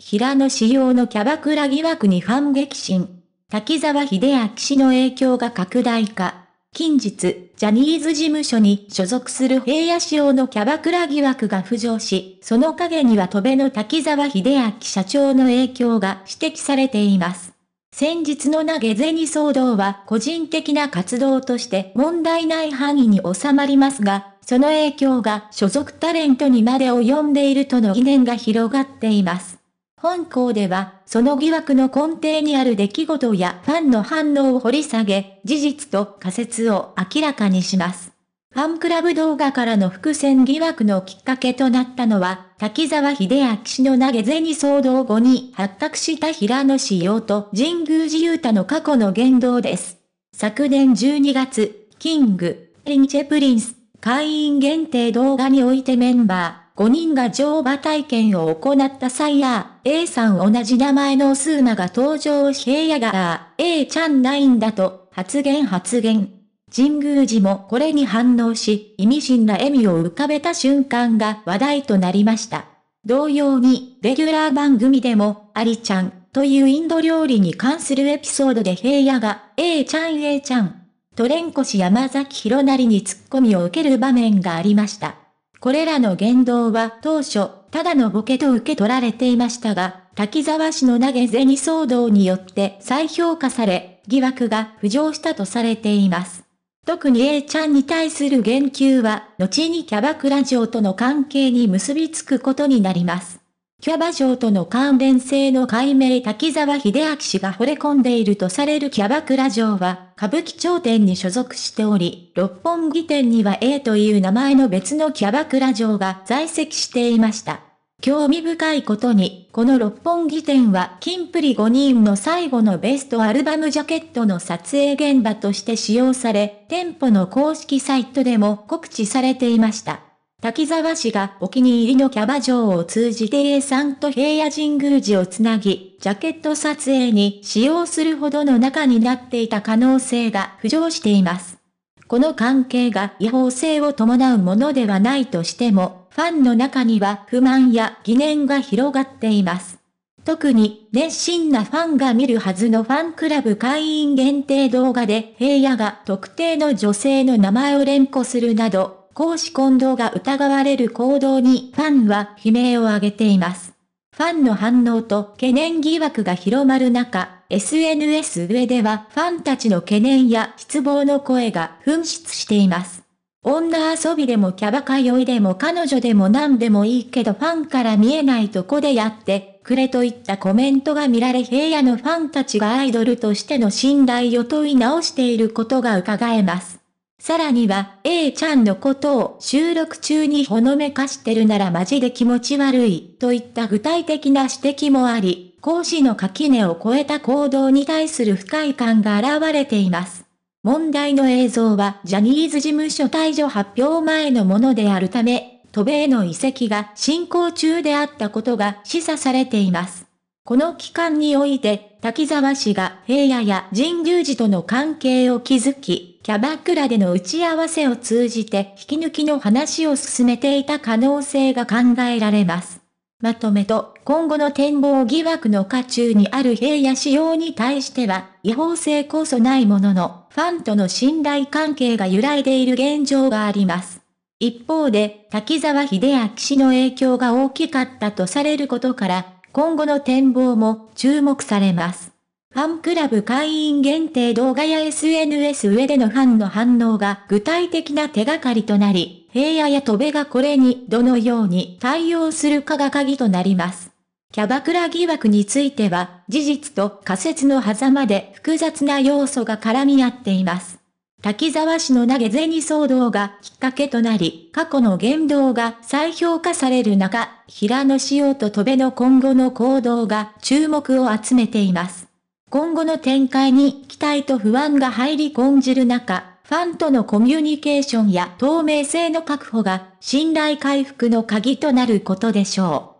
平野紫耀のキャバクラ疑惑にファン激震。滝沢秀明氏の影響が拡大化。近日、ジャニーズ事務所に所属する平野紫耀のキャバクラ疑惑が浮上し、その陰には戸辺の滝沢秀明社長の影響が指摘されています。先日の投げ銭騒動は個人的な活動として問題ない範囲に収まりますが、その影響が所属タレントにまで及んでいるとの疑念が広がっています。本校では、その疑惑の根底にある出来事やファンの反応を掘り下げ、事実と仮説を明らかにします。ファンクラブ動画からの伏線疑惑のきっかけとなったのは、滝沢秀明氏の投げ銭騒動後に発覚した平野氏用と神宮寺雄太の過去の言動です。昨年12月、キング、リンチェプリンス、会員限定動画においてメンバー、5人が乗馬体験を行った際や、A さん同じ名前のスーナが登場し平やが、A ちゃんないんだと、発言発言。神宮寺もこれに反応し、意味深な笑みを浮かべた瞬間が話題となりました。同様に、レギュラー番組でも、アリちゃん、というインド料理に関するエピソードで平野が、A ちゃん A ちゃん、トレンコ氏山崎弘成にツッコミを受ける場面がありました。これらの言動は当初、ただのボケと受け取られていましたが、滝沢氏の投げ銭騒動によって再評価され、疑惑が浮上したとされています。特に A ちゃんに対する言及は、後にキャバクラ嬢との関係に結びつくことになります。キャバ嬢との関連性の解明滝沢秀明氏が惚れ込んでいるとされるキャバクラ嬢は、歌舞伎町店に所属しており、六本木店には A という名前の別のキャバクラ嬢が在籍していました。興味深いことに、この六本木店は、キンプリ5人の最後のベストアルバムジャケットの撮影現場として使用され、店舗の公式サイトでも告知されていました。滝沢氏がお気に入りのキャバ嬢を通じて A さんと平野神宮寺をつなぎ、ジャケット撮影に使用するほどの仲になっていた可能性が浮上しています。この関係が違法性を伴うものではないとしても、ファンの中には不満や疑念が広がっています。特に熱心なファンが見るはずのファンクラブ会員限定動画で平野が特定の女性の名前を連呼するなど公私混同が疑われる行動にファンは悲鳴を上げています。ファンの反応と懸念疑惑が広まる中、SNS 上ではファンたちの懸念や失望の声が噴出しています。女遊びでもキャバ通いでも彼女でも何でもいいけどファンから見えないとこでやってくれといったコメントが見られ平野のファンたちがアイドルとしての信頼を問い直していることが伺えます。さらには、A ちゃんのことを収録中にほのめかしてるならマジで気持ち悪い、といった具体的な指摘もあり、講師の垣根を超えた行動に対する不快感が現れています。問題の映像はジャニーズ事務所退場発表前のものであるため、渡米の遺跡が進行中であったことが示唆されています。この期間において、滝沢氏が平野や神宮寺との関係を築き、キャバクラでの打ち合わせを通じて引き抜きの話を進めていた可能性が考えられます。まとめと、今後の展望疑惑の下中にある平野仕様に対しては、違法性こそないものの、ファンとの信頼関係が揺らいでいる現状があります。一方で、滝沢秀明氏の影響が大きかったとされることから、今後の展望も注目されます。ファンクラブ会員限定動画や SNS 上でのファンの反応が具体的な手がかりとなり、平野や戸部がこれにどのように対応するかが鍵となります。キャバクラ疑惑については、事実と仮説の狭間で複雑な要素が絡み合っています。滝沢氏の投げ銭騒動がきっかけとなり、過去の言動が再評価される中、平野紫耀と戸部の今後の行動が注目を集めています。今後の展開に期待と不安が入り込んじる中、ファンとのコミュニケーションや透明性の確保が信頼回復の鍵となることでしょう。